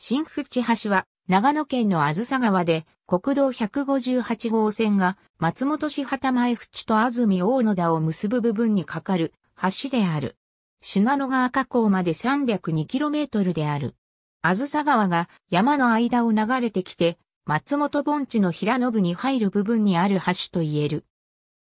新淵地橋は、長野県のあずさ川で、国道158号線が、松本市畑前淵と安住大野田を結ぶ部分にかかる、橋である。信濃川河口まで 302km である。あずさ川が山の間を流れてきて、松本盆地の平野部に入る部分にある橋と言える。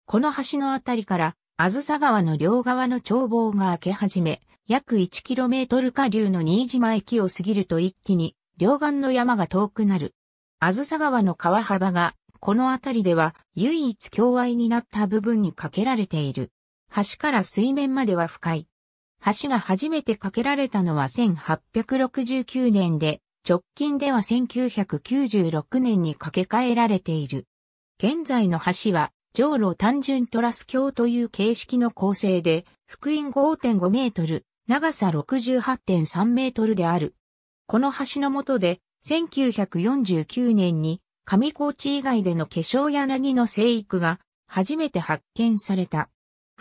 この橋のあたりから、あずさ川の両側の眺望が開け始め、約 1km 下流の新島駅を過ぎると一気に両岸の山が遠くなる。あずさ川の川幅が、この辺りでは唯一境界になった部分に架けられている。橋から水面までは深い。橋が初めて架けられたのは1869年で、直近では1996年に架け替えられている。現在の橋は、上路単純トラス橋という形式の構成で、福音5.5メートル、長さ68.3メートルである。この橋の下で、1949年に上高地以外での化粧柳の生育が初めて発見された。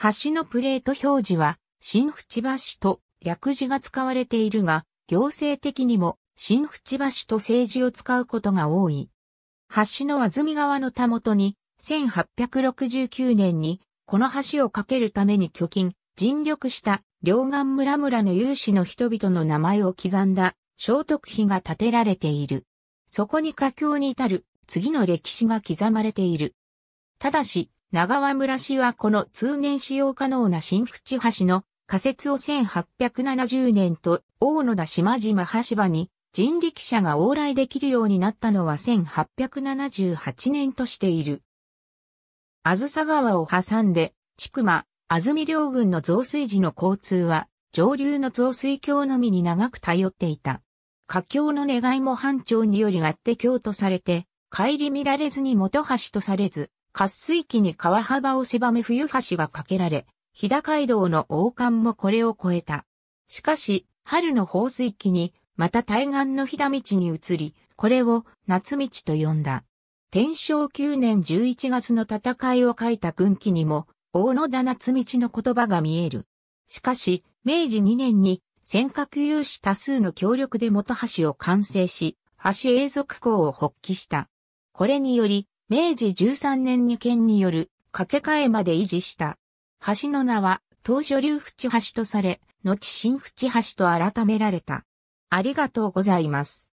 橋のプレート表示は、新淵橋と略字が使われているが、行政的にも新淵橋と政治を使うことが多い。橋の安住川のたもとに、1869年にこの橋を架けるために巨金、尽力した両岸村々の有志の人々の名前を刻んだ聖徳碑が建てられている。そこに佳境に至る次の歴史が刻まれている。ただし、長和村市はこの通年使用可能な新淵橋の仮設を1870年と大野田島島橋場に人力車が往来できるようになったのは1878年としている。あずさ川を挟んで、千曲、安住両軍の増水時の交通は、上流の増水橋のみに長く頼っていた。下橋の願いも班長により合て橋とされて、帰り見られずに元橋とされず、滑水期に川幅を狭め冬橋が架けられ、日高街道の王冠もこれを超えた。しかし、春の放水期に、また対岸の飛騨道に移り、これを夏道と呼んだ。天正9年11月の戦いを書いた軍記にも、大野田夏道の言葉が見える。しかし、明治2年に尖閣有志多数の協力で元橋を完成し、橋永続校を発起した。これにより、明治13年に県による掛け替えまで維持した。橋の名は、当初流淵橋とされ、後新淵橋と改められた。ありがとうございます。